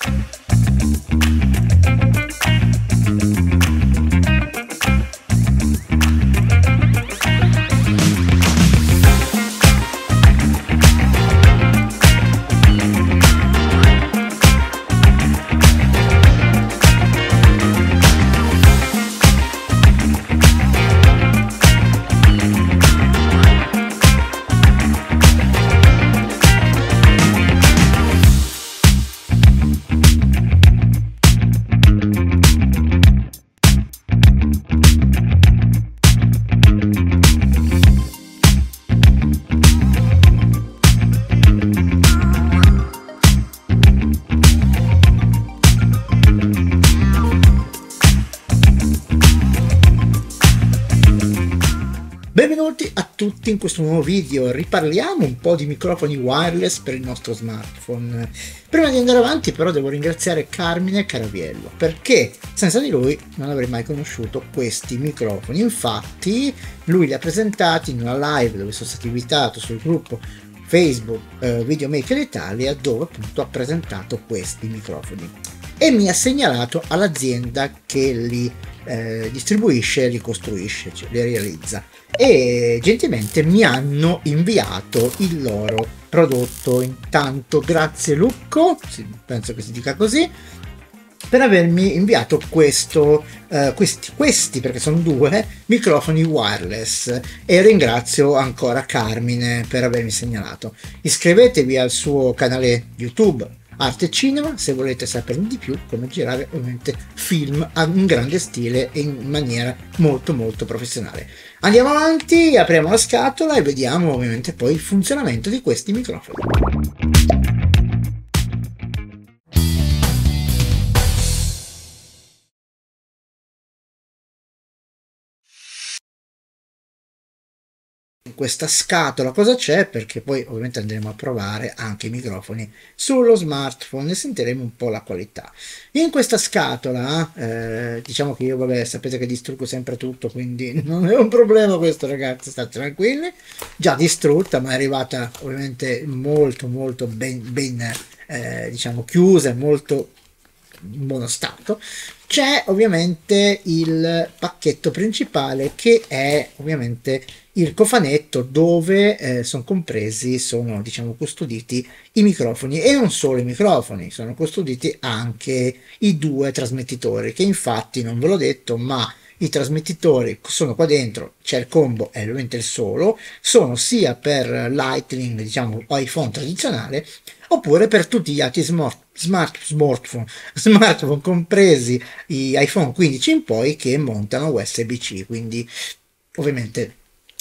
Thank you. tutti, in questo nuovo video riparliamo un po' di microfoni wireless per il nostro smartphone. Prima di andare avanti però devo ringraziare Carmine Caraviello perché senza di lui non avrei mai conosciuto questi microfoni. Infatti lui li ha presentati in una live dove sono stato invitato sul gruppo Facebook eh, Videomaker Italia dove appunto ha presentato questi microfoni e mi ha segnalato all'azienda che li ha eh, distribuisce, li costruisce, cioè, li realizza. E gentilmente mi hanno inviato il loro prodotto. Intanto grazie Lucco, penso che si dica così, per avermi inviato questo, eh, questi, questi, perché sono due, eh, microfoni wireless e ringrazio ancora Carmine per avermi segnalato. Iscrivetevi al suo canale YouTube arte e cinema, se volete saperne di più, come girare ovviamente film a un grande stile e in maniera molto molto professionale. Andiamo avanti, apriamo la scatola e vediamo ovviamente poi il funzionamento di questi microfoni. questa scatola cosa c'è perché poi ovviamente andremo a provare anche i microfoni sullo smartphone e sentiremo un po' la qualità in questa scatola eh, diciamo che io vabbè sapete che distruggo sempre tutto quindi non è un problema questo ragazzi state tranquilli già distrutta ma è arrivata ovviamente molto molto ben, ben eh, diciamo chiusa molto in buono stato c'è ovviamente il pacchetto principale che è ovviamente il cofanetto dove eh, sono compresi, sono diciamo custoditi i microfoni e non solo i microfoni, sono custoditi anche i due trasmettitori che infatti non ve l'ho detto ma i trasmettitori sono qua dentro, c'è il combo e ovviamente il solo, sono sia per Lightning, diciamo, iPhone tradizionale, oppure per tutti gli altri smart, smart, smartphone, smartphone, compresi gli iPhone 15 in poi che montano USB-C, quindi ovviamente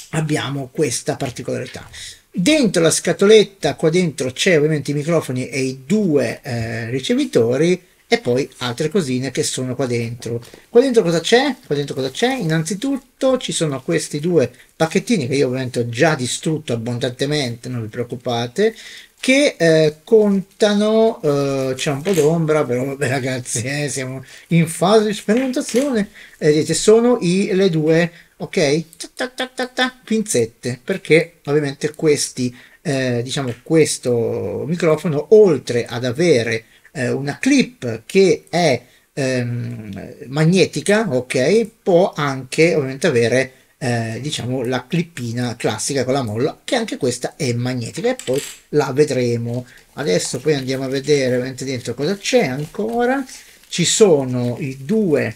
abbiamo questa particolarità. Dentro la scatoletta, qua dentro c'è ovviamente i microfoni e i due eh, ricevitori, e poi altre cosine che sono qua dentro. Qua dentro cosa c'è? Qua dentro cosa c'è? Innanzitutto ci sono questi due pacchettini che io ovviamente ho già distrutto abbondantemente, non vi preoccupate, che eh, contano, eh, c'è un po' d'ombra, però vabbè ragazzi, eh, siamo in fase di sperimentazione, vedete, sono i, le due, ok, ta ta ta ta, pinzette, perché ovviamente questi, eh, diciamo questo microfono, oltre ad avere eh, una clip che è ehm, magnetica, ok, può anche ovviamente avere eh, diciamo la clippina classica con la molla che anche questa è magnetica e poi la vedremo adesso poi andiamo a vedere ovviamente dentro cosa c'è ancora ci sono i due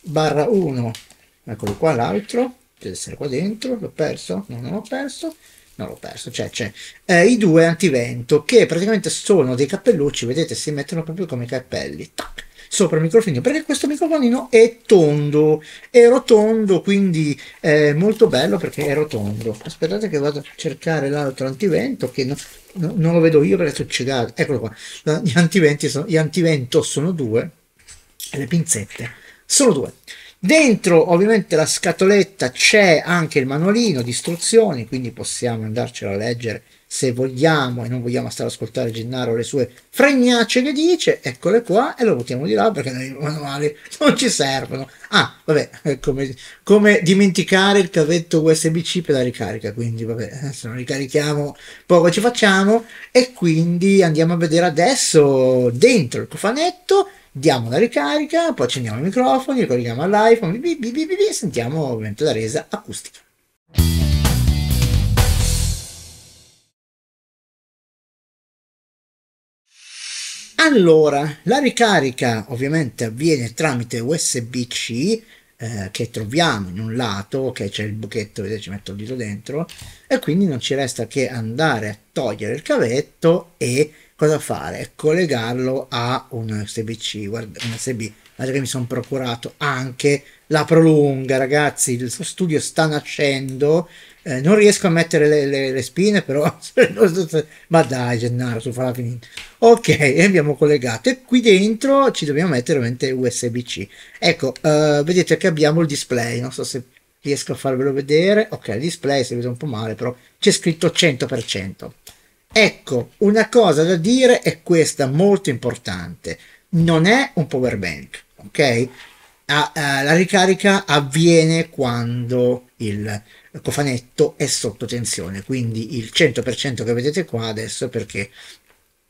barra 1 eccolo qua l'altro deve essere qua dentro l'ho perso no non l'ho perso non l'ho perso, c'è, cioè, c'è, cioè, eh, i due antivento che praticamente sono dei cappellucci, vedete, si mettono proprio come i cappelli, tac, sopra il microfonino, perché questo microfonino è tondo, è rotondo, quindi è molto bello perché è rotondo. Aspettate che vado a cercare l'altro antivento, che no, no, non lo vedo io perché sono cegato, eccolo qua, gli, sono, gli antivento sono due, e le pinzette sono due. Dentro ovviamente la scatoletta c'è anche il manualino di istruzioni, quindi possiamo andarcelo a leggere se vogliamo e non vogliamo stare ad ascoltare Gennaro le sue fregnacce che dice, eccole qua e lo buttiamo di là perché i manuali non ci servono. Ah, vabbè, come, come dimenticare il cavetto USB-C per la ricarica, quindi vabbè, eh, se non ricarichiamo poco ci facciamo e quindi andiamo a vedere adesso dentro il cofanetto diamo la ricarica, poi accendiamo i microfoni, ricolleghiamo all'iPhone, bip, bip, bip, e sentiamo ovviamente la resa acustica. Allora, la ricarica ovviamente avviene tramite USB-C eh, che troviamo in un lato, che c'è il buchetto, vedete ci metto il dito dentro, e quindi non ci resta che andare a togliere il cavetto e cosa fare? Collegarlo a un USB-C, guarda, un USB, guardate che mi sono procurato anche la prolunga, ragazzi, il suo studio sta nascendo, eh, non riesco a mettere le, le, le spine, però, ma dai Gennaro, su farà finita. Ok, e abbiamo collegato e qui dentro ci dobbiamo mettere ovviamente USB-C. Ecco, eh, vedete che abbiamo il display, non so se riesco a farvelo vedere, ok, il display si vede un po' male, però c'è scritto 100%. Ecco, una cosa da dire è questa molto importante. Non è un power bank, ok? la ricarica avviene quando il cofanetto è sotto tensione, quindi il 100% che vedete qua adesso perché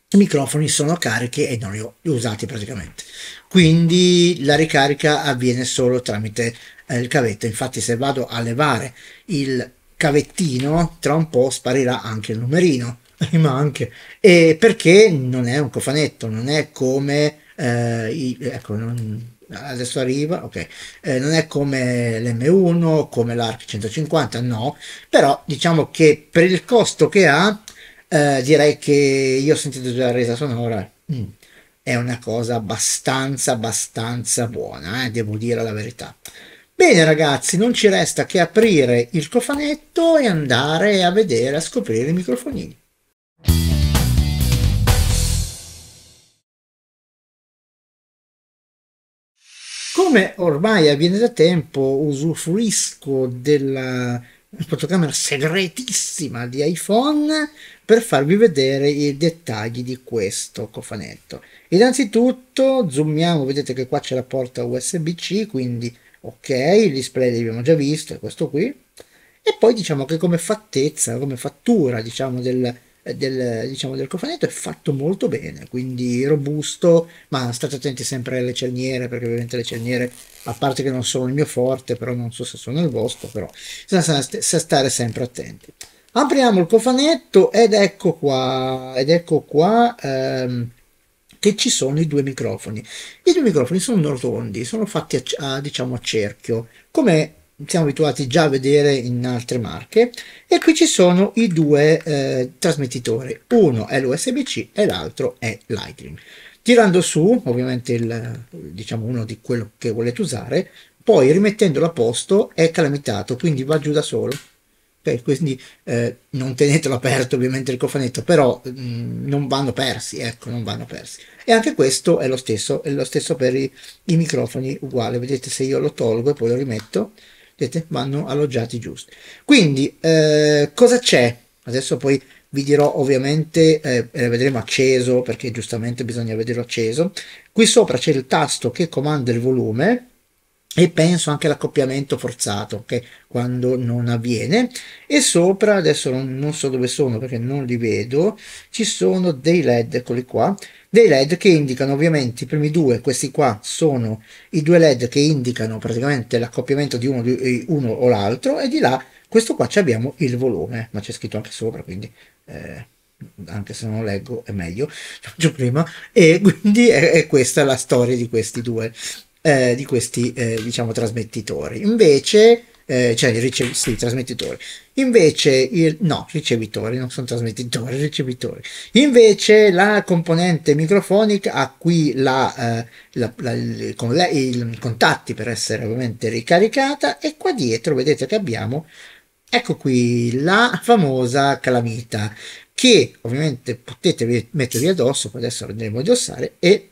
i microfoni sono carichi e non li ho usati praticamente. Quindi la ricarica avviene solo tramite eh, il cavetto. Infatti se vado a levare il cavettino, tra un po' sparirà anche il numerino ma anche e perché non è un cofanetto, non è come eh, i, ecco, non, adesso arriva, ok, eh, non è come l'M1, come l'ARC 150, no, però diciamo che per il costo che ha, eh, direi che io ho sentito già la resa sonora, mm, è una cosa abbastanza, abbastanza buona, eh, devo dire la verità. Bene ragazzi, non ci resta che aprire il cofanetto e andare a vedere, a scoprire i microfonini. siccome ormai avviene da tempo, usufruisco della fotocamera segretissima di iPhone per farvi vedere i dettagli di questo cofanetto. Innanzitutto zoomiamo, vedete che qua c'è la porta USB-C, quindi ok, il display l'abbiamo già visto, è questo qui. E poi diciamo che come fattezza, come fattura diciamo del, eh, del, diciamo, del cofanetto è fatto molto bene, quindi robusto, ma state attenti sempre alle cerniere, perché ovviamente le cerniere, a parte che non sono il mio forte, però non so se sono il vostro, però bisogna stare sempre attenti. Apriamo il cofanetto ed ecco qua, ed ecco qua ehm, che ci sono i due microfoni. I due microfoni sono rotondi, sono fatti a, a diciamo a cerchio, come siamo abituati già a vedere in altre marche e qui ci sono i due eh, trasmettitori uno è l'USB-C e l'altro è Lightning tirando su ovviamente il, diciamo uno di quello che volete usare poi rimettendolo a posto è calamitato quindi va giù da solo okay, quindi eh, non tenetelo aperto ovviamente il cofanetto però mh, mm, non vanno persi ecco non vanno persi e anche questo è lo stesso è lo stesso per i, i microfoni uguale vedete se io lo tolgo e poi lo rimetto vedete, vanno alloggiati giusti. Quindi, eh, cosa c'è? Adesso poi vi dirò ovviamente, eh, eh, vedremo acceso, perché giustamente bisogna vederlo acceso. Qui sopra c'è il tasto che comanda il volume, e penso anche all'accoppiamento forzato che quando non avviene e sopra adesso non, non, so dove sono perché non li vedo ci sono dei led eccoli qua dei led che indicano ovviamente i primi due questi qua sono i due led che indicano praticamente l'accoppiamento di uno, di eh, uno o l'altro e di là questo qua abbiamo il volume ma c'è scritto anche sopra quindi eh anche se non leggo è meglio, faccio prima, e quindi è, è, questa la storia di questi due eh, di questi eh, diciamo trasmettitori. Invece, eh, cioè ricev- sì, trasmettitori. Invece, il- no, ricevitori, non sono trasmettitori, ricevitori. Invece la componente microfonica ha qui la, eh, la, la, con le, il, contatti per essere ovviamente ricaricata e qua dietro vedete che abbiamo, ecco qui, la famosa calamita che ovviamente potete mettervi addosso, poi adesso andremo a indossare e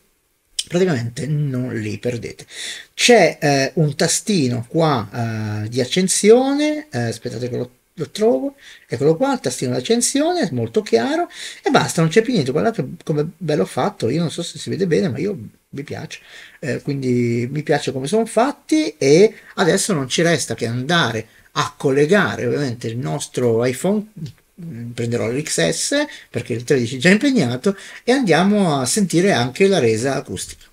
praticamente non li perdete. C'è eh, un tastino qua eh, di accensione, eh, aspettate che lo, lo, trovo, eccolo qua, il tastino di accensione, molto chiaro, e basta, non c'è più niente, guardate come bello fatto, io non so se si vede bene, ma io mi piace, eh, quindi mi piace come sono fatti e adesso non ci resta che andare a collegare ovviamente il nostro iPhone prenderò l'XS perché il 13 è già impegnato e andiamo a sentire anche la resa acustica.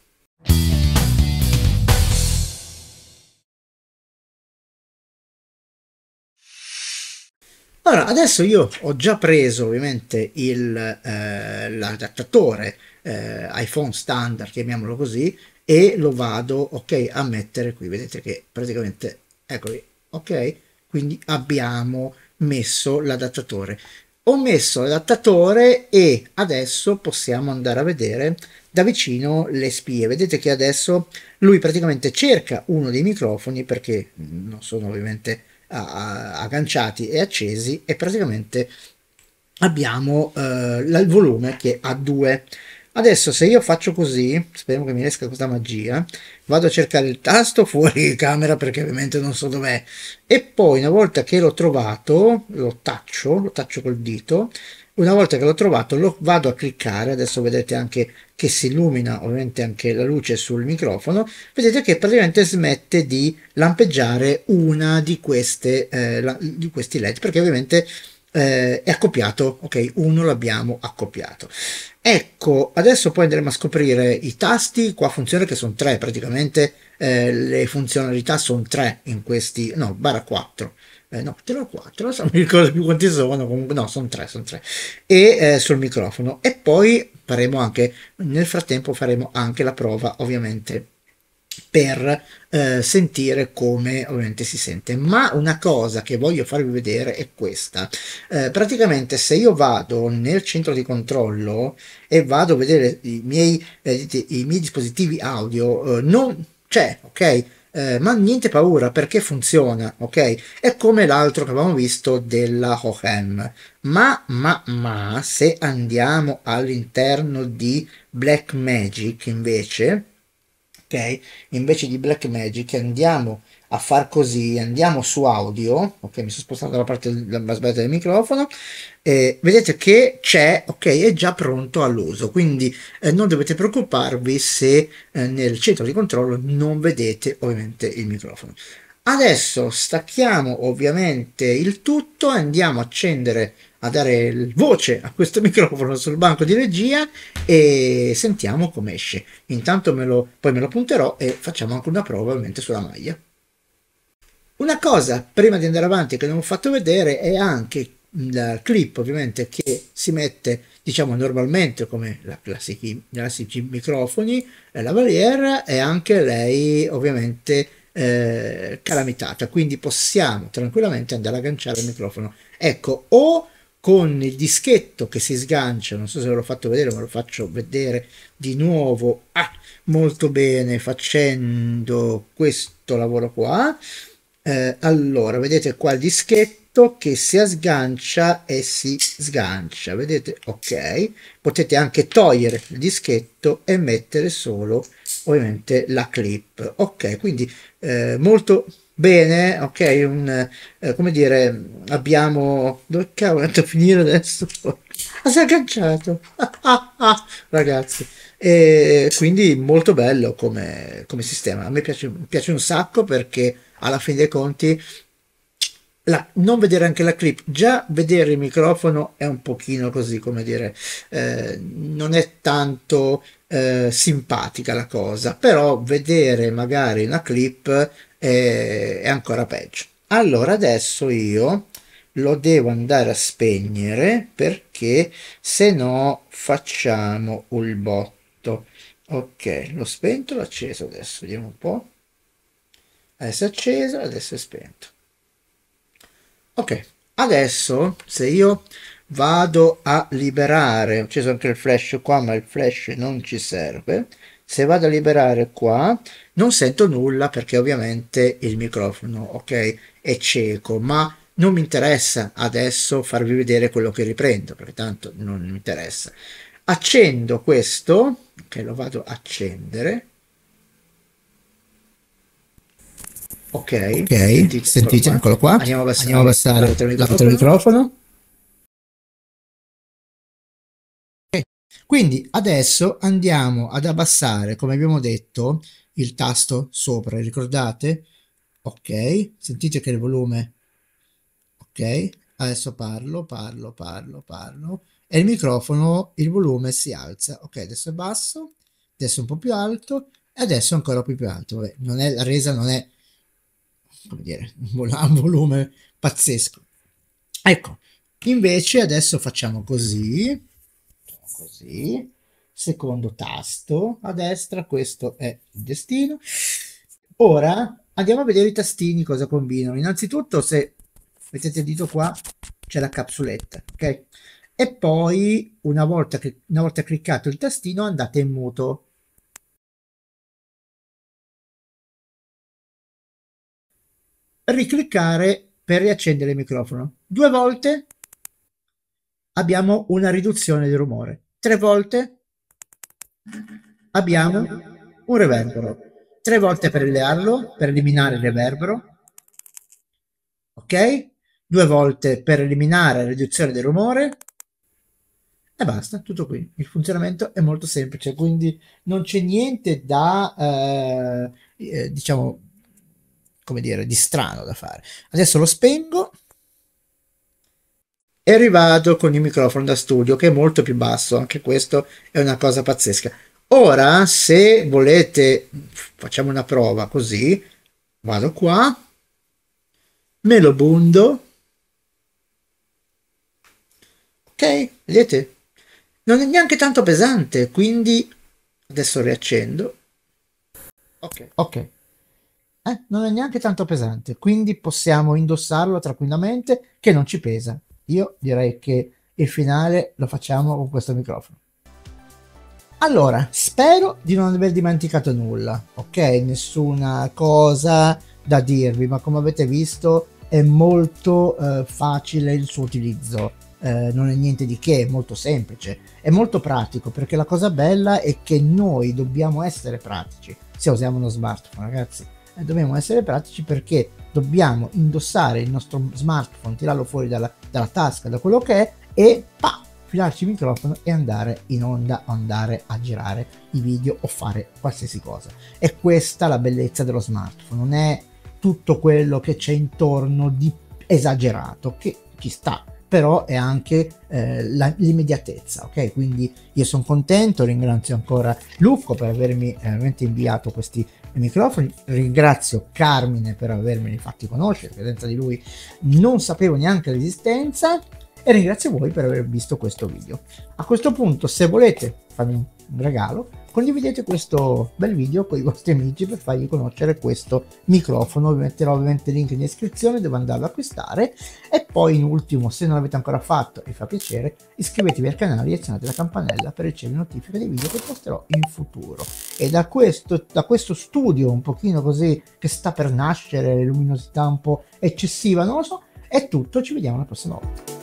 Allora, adesso io ho già preso ovviamente il, eh, l'adattatore eh, iPhone standard, chiamiamolo così, e lo vado, ok, a mettere qui. Vedete che praticamente, eccoli, ok, quindi abbiamo messo l'adattatore. Ho messo l'adattatore e adesso possiamo andare a vedere da vicino le spie. Vedete che adesso lui praticamente cerca uno dei microfoni perché non sono ovviamente agganciati e accesi e praticamente abbiamo eh, il volume che ha due. Adesso se io faccio così, speriamo che mi riesca questa magia, vado a cercare il tasto fuori camera perché ovviamente non so dov'è e poi una volta che l'ho trovato, lo taccio, lo taccio col dito, una volta che l'ho trovato lo vado a cliccare, adesso vedete anche che si illumina ovviamente anche la luce sul microfono, vedete che praticamente smette di lampeggiare una di queste eh, la, di questi led perché ovviamente eh, è accoppiato, ok, uno l'abbiamo accoppiato. Ecco, adesso poi andremo a scoprire i tasti, qua funziona che sono tre praticamente, eh, le funzionalità sono tre in questi, no, barra 4. Eh, no, te l'ho 4, non mi ricordo più quanti sono, comunque no, sono tre, sono tre. E eh, sul microfono. E poi faremo anche, nel frattempo faremo anche la prova, ovviamente, per eh, sentire come ovviamente si sente ma una cosa che voglio farvi vedere è questa eh, praticamente se io vado nel centro di controllo e vado a vedere i miei, eh, i miei dispositivi audio eh, non c'è ok eh, ma niente paura perché funziona, ok? È come l'altro che avevamo visto della Hohem. Ma, ma, ma, se andiamo all'interno di Black Magic invece, ok? Invece di black magic andiamo a far così, andiamo su audio, ok? Mi sono spostato dalla parte sbagliata del microfono, e vedete che c'è, ok? È già pronto all'uso, quindi eh, non dovete preoccuparvi se eh, nel centro di controllo non vedete ovviamente il microfono. Adesso stacchiamo ovviamente il tutto, andiamo a accendere a dare voce a questo microfono sul banco di regia e sentiamo come esce. Intanto me lo, poi me lo punterò e facciamo anche una prova ovviamente sulla maglia. Una cosa prima di andare avanti che non ho fatto vedere è anche il clip ovviamente che si mette diciamo normalmente come la classici, classici microfoni eh, la valiera è anche lei ovviamente eh, calamitata quindi possiamo tranquillamente andare ad agganciare il microfono ecco o con il dischetto che si sgancia, non so se ve l'ho fatto vedere, ma lo faccio vedere di nuovo. Ah, molto bene, facendo questo lavoro qua. Eh, allora, vedete qua il dischetto detto che si aggancia e si sgancia vedete ok potete anche togliere il dischetto e mettere solo ovviamente la clip ok quindi eh, molto bene ok un eh, come dire abbiamo dove cavolo è andato a finire adesso ah, si è agganciato ragazzi e quindi molto bello come, come sistema a me piace, piace un sacco perché alla fine dei conti la, non vedere anche la clip, già vedere il microfono è un pochino così, come dire, eh, non è tanto eh, simpatica la cosa, però vedere magari una clip è, è ancora peggio. Allora adesso io lo devo andare a spegnere perché se no facciamo un botto. Ok, l'ho spento, l'ho acceso adesso, vediamo un po'. Adesso è acceso, adesso è spento ok adesso se io vado a liberare ho acceso anche il flash qua ma il flash non ci serve se vado a liberare qua non sento nulla perché ovviamente il microfono ok è cieco ma non mi interessa adesso farvi vedere quello che riprendo perché tanto non mi interessa accendo questo che okay, lo vado a accendere Ok, ok, sentite, sentite eccolo qua. Andiamo a abbassare, Andiamo a abbassare la foto del microfono. Quindi adesso andiamo ad abbassare, come abbiamo detto, il tasto sopra, ricordate? Ok, sentite che il volume... Ok, adesso parlo, parlo, parlo, parlo. E il microfono, il volume si alza. Ok, adesso è basso, adesso è un po' più alto e adesso è ancora più, più alto. Vabbè, non è, la resa non è come dire, un volume pazzesco. Ecco, invece adesso facciamo così, così, secondo tasto a destra, questo è il destino. Ora andiamo a vedere i tastini cosa combinano. Innanzitutto se mettete il dito qua c'è la capsuletta, ok? E poi una volta, che, una volta cliccato il tastino andate in muto, ricliccare per riaccendere il microfono. Due volte abbiamo una riduzione del rumore. Tre volte abbiamo un reverbero. Tre volte per learlo, per eliminare il reverbero. Ok? Due volte per eliminare la riduzione del rumore. E basta, tutto qui. Il funzionamento è molto semplice, quindi non c'è niente da, eh, eh diciamo, come dire, di strano da fare. Adesso lo spengo e arrivato con il microfono da studio che è molto più basso, anche questo è una cosa pazzesca. Ora, se volete, facciamo una prova così, vado qua, me lo bundo, ok, vedete? Non è neanche tanto pesante, quindi adesso riaccendo. Ok. Ok eh, non è neanche tanto pesante, quindi possiamo indossarlo tranquillamente che non ci pesa. Io direi che il finale lo facciamo con questo microfono. Allora, spero di non aver dimenticato nulla, ok? Nessuna cosa da dirvi, ma come avete visto è molto eh, facile il suo utilizzo. Eh, non è niente di che, è molto semplice, è molto pratico perché la cosa bella è che noi dobbiamo essere pratici se usiamo uno smartphone, ragazzi dobbiamo essere pratici perché dobbiamo indossare il nostro smartphone, tirarlo fuori dalla, dalla tasca, da quello che è e pa, filarci il microfono e andare in onda, andare a girare i video o fare qualsiasi cosa. È questa la bellezza dello smartphone, non è tutto quello che c'è intorno di esagerato che ci sta però è anche eh, la, l'immediatezza, ok? Quindi io sono contento, ringrazio ancora Lucco per avermi eh, veramente inviato questi microfoni, ringrazio Carmine per avermeli fatti conoscere, perché senza di lui non sapevo neanche l'esistenza e ringrazio voi per aver visto questo video. A questo punto, se volete farmi un regalo, condividete questo bel video con i vostri amici per fargli conoscere questo microfono vi metterò ovviamente il link in descrizione dove andarlo a acquistare e poi in ultimo se non l'avete ancora fatto e fa piacere iscrivetevi al canale e azionate la campanella per ricevere notifiche dei video che posterò in futuro e da questo, da questo studio un pochino così che sta per nascere luminosità un po' eccessiva non lo so è tutto ci vediamo la prossima volta